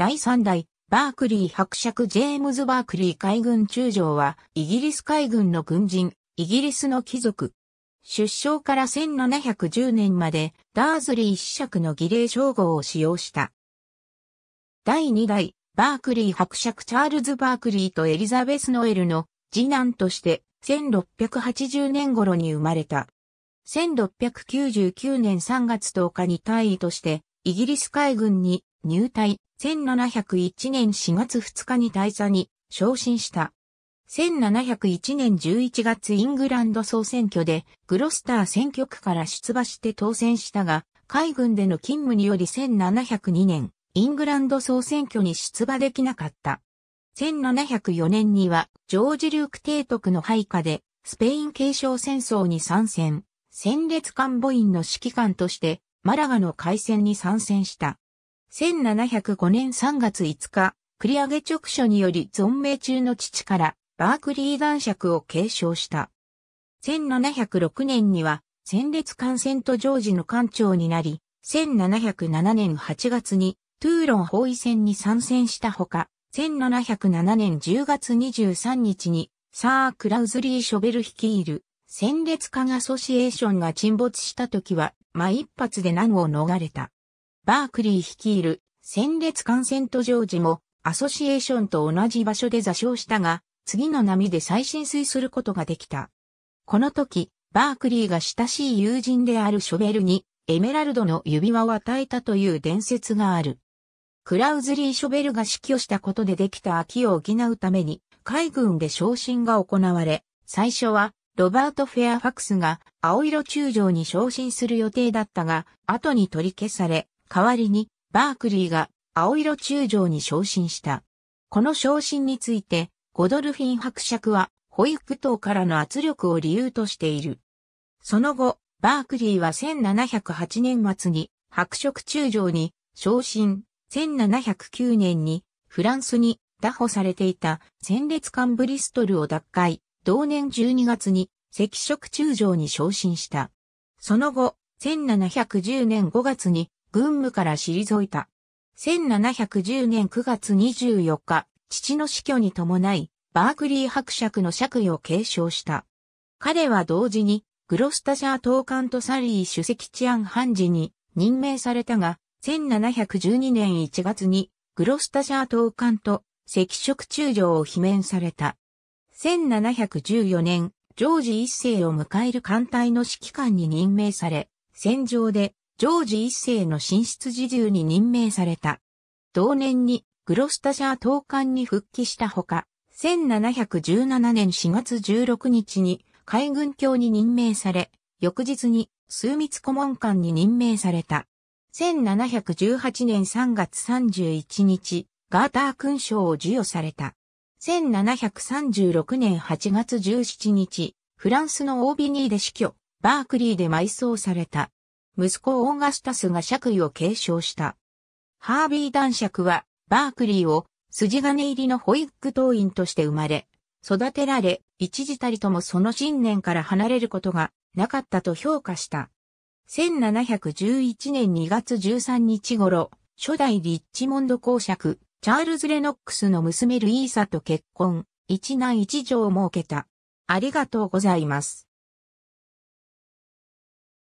第3代、バークリー伯爵ジェームズ・バークリー海軍中将は、イギリス海軍の軍人、イギリスの貴族。出生から1710年まで、ダーズリー子爵の儀礼称号を使用した。第2代、バークリー伯爵チャールズ・バークリーとエリザベス・ノエルの次男として、1680年頃に生まれた。1699年3月10日に退位として、イギリス海軍に入隊。1701年4月2日に大佐に昇進した。1701年11月イングランド総選挙でグロスター選挙区から出馬して当選したが、海軍での勤務により1702年、イングランド総選挙に出馬できなかった。1704年には、ジョージ・リューク提督の配下で、スペイン継承戦争に参戦、戦列艦母員の指揮官として、マラガの海戦に参戦した。1705年3月5日、繰り上げ直書により存命中の父からバークリー男爵を継承した。1706年には、戦列艦船と常ジョージの艦長になり、1707年8月にトゥーロン包囲戦に参戦したほか、1707年10月23日に、サー・クラウズリー・ショベル率いる、戦列艦アソシエーションが沈没した時は、ま一発で難を逃れた。バークリー率いる戦列艦船とジョージもアソシエーションと同じ場所で座礁したが、次の波で再浸水することができた。この時、バークリーが親しい友人であるショベルにエメラルドの指輪を与えたという伝説がある。クラウズリー・ショベルが指揮をしたことでできた秋を補うために海軍で昇進が行われ、最初はロバート・フェアファクスが青色中将に昇進する予定だったが、後に取り消され、代わりに、バークリーが青色中将に昇進した。この昇進について、ゴドルフィン伯爵は、ホイッ島からの圧力を理由としている。その後、バークリーは1708年末に白色中将に昇進、1709年にフランスに打破されていた戦列艦ブリストルを奪回、同年12月に赤色中将に昇進した。その後、1710年5月に軍務から退いた。1710年9月24日、父の死去に伴い、バークリー伯爵の爵位を継承した。彼は同時に、グロスタシャー統監とサリー主席治安判事に任命されたが、1712年1月に、グロスタシャー統監と赤色中将を罷免された。1714年、ジョージ一世を迎える艦隊の指揮官に任命され、戦場でジョージ一世の新出自従に任命された。同年にグロスタシャー投監に復帰したほか、1717年4月16日に海軍卿に任命され、翌日に枢密顧問官に任命された。1718年3月31日、ガーター勲章を授与された。1736年8月17日、フランスのオービニーで死去、バークリーで埋葬された。息子オーガスタスが爵位を継承した。ハービー男爵は、バークリーを、筋金入りの保育党員として生まれ、育てられ、一時たりともその信念から離れることがなかったと評価した。1711年2月13日頃、初代リッチモンド公爵、チャールズ・レノックスの娘ルイーサと結婚、一男一女を設けた。ありがとうございます。